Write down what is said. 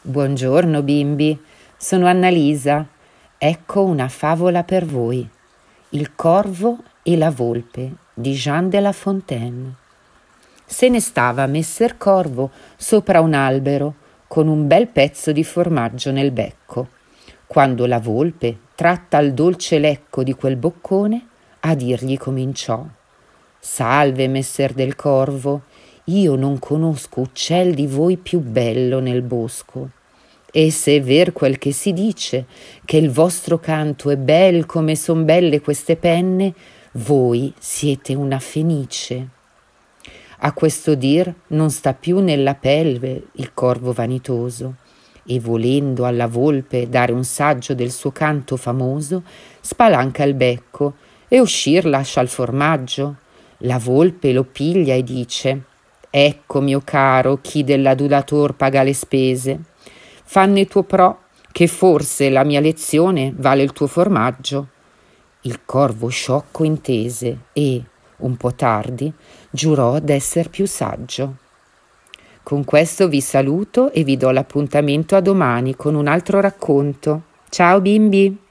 Buongiorno bimbi, sono Annalisa. Ecco una favola per voi. Il corvo e la volpe di Jean de la Fontaine. Se ne stava messer Corvo sopra un albero con un bel pezzo di formaggio nel becco, quando la volpe, tratta al dolce lecco di quel boccone, a dirgli cominciò. Salve, messer del Corvo, io non conosco uccel di voi più bello nel bosco. E se è ver quel che si dice, che il vostro canto è bel come son belle queste penne, voi siete una fenice. A questo dir non sta più nella pelve il corvo vanitoso, e volendo alla volpe dare un saggio del suo canto famoso, spalanca il becco e uscir lascia il formaggio. La volpe lo piglia e dice Ecco, mio caro, chi dell'adulator paga le spese. Fanne tuo pro, che forse la mia lezione vale il tuo formaggio. Il corvo sciocco intese e, un po' tardi, giurò d'esser più saggio. Con questo vi saluto e vi do l'appuntamento a domani con un altro racconto. Ciao bimbi!